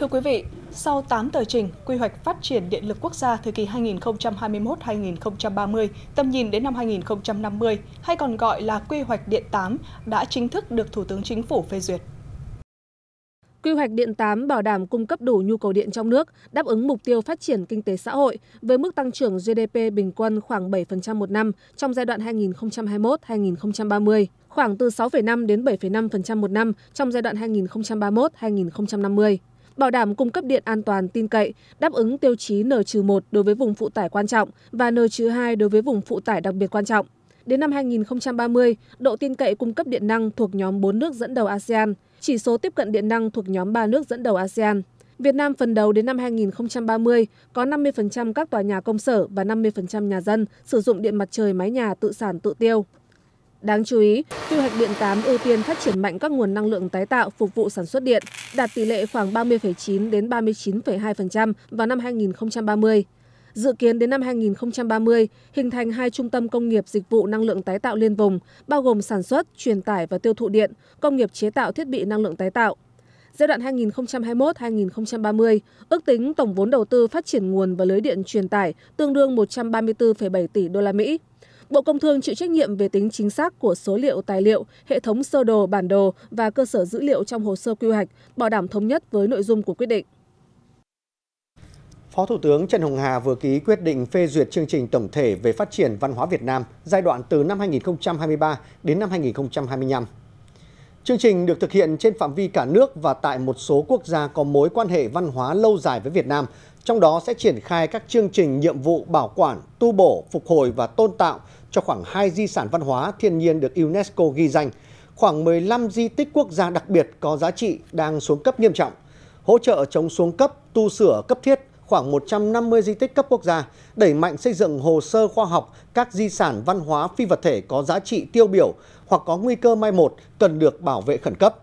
Thưa quý vị, sau 8 tờ trình Quy hoạch phát triển điện lực quốc gia thời kỳ 2021-2030, tầm nhìn đến năm 2050, hay còn gọi là Quy hoạch Điện 8, đã chính thức được Thủ tướng Chính phủ phê duyệt. Quy hoạch Điện 8 bảo đảm cung cấp đủ nhu cầu điện trong nước, đáp ứng mục tiêu phát triển kinh tế xã hội với mức tăng trưởng GDP bình quân khoảng 7% một năm trong giai đoạn 2021-2030, khoảng từ 6,5 đến 7,5% một năm trong giai đoạn 2031-2050 bảo đảm cung cấp điện an toàn tin cậy đáp ứng tiêu chí n một đối với vùng phụ tải quan trọng và n hai đối với vùng phụ tải đặc biệt quan trọng đến năm hai nghìn ba mươi độ tin cậy cung cấp điện năng thuộc nhóm bốn nước dẫn đầu asean chỉ số tiếp cận điện năng thuộc nhóm ba nước dẫn đầu asean Việt Nam phần đầu đến năm hai nghìn ba mươi có năm 50% các tòa nhà công sở và năm 50% nhà dân sử dụng điện mặt trời mái nhà tự sản tự tiêu đáng chú ý quy hoạch điện 8 ưu tiên phát triển mạnh các nguồn năng lượng tái tạo phục vụ sản xuất điện đạt tỷ lệ khoảng 30,9% đến 39,2% vào năm 2030. dự kiến đến năm 2030 hình thành hai trung tâm công nghiệp dịch vụ năng lượng tái tạo liên vùng, bao gồm sản xuất, truyền tải và tiêu thụ điện, công nghiệp chế tạo thiết bị năng lượng tái tạo. Giai đoạn 2021-2030, ước tính tổng vốn đầu tư phát triển nguồn và lưới điện truyền tải tương đương 134,7 tỷ đô la Mỹ bộ công thương chịu trách nhiệm về tính chính xác của số liệu tài liệu hệ thống sơ đồ bản đồ và cơ sở dữ liệu trong hồ sơ quy hoạch bảo đảm thống nhất với nội dung của quyết định Phó Thủ tướng Trần Hồng Hà vừa ký quyết định phê duyệt chương trình tổng thể về phát triển văn hóa Việt Nam giai đoạn từ năm 2023 đến năm 2025. Chương trình được thực hiện trên phạm vi cả nước và tại một số quốc gia có mối quan hệ văn hóa lâu dài với Việt Nam trong đó sẽ triển khai các chương trình nhiệm vụ bảo quản, tu bổ, phục hồi và tôn tạo cho khoảng 2 di sản văn hóa thiên nhiên được UNESCO ghi danh, khoảng 15 di tích quốc gia đặc biệt có giá trị đang xuống cấp nghiêm trọng, hỗ trợ chống xuống cấp, tu sửa cấp thiết khoảng 150 di tích cấp quốc gia, đẩy mạnh xây dựng hồ sơ khoa học các di sản văn hóa phi vật thể có giá trị tiêu biểu hoặc có nguy cơ mai một cần được bảo vệ khẩn cấp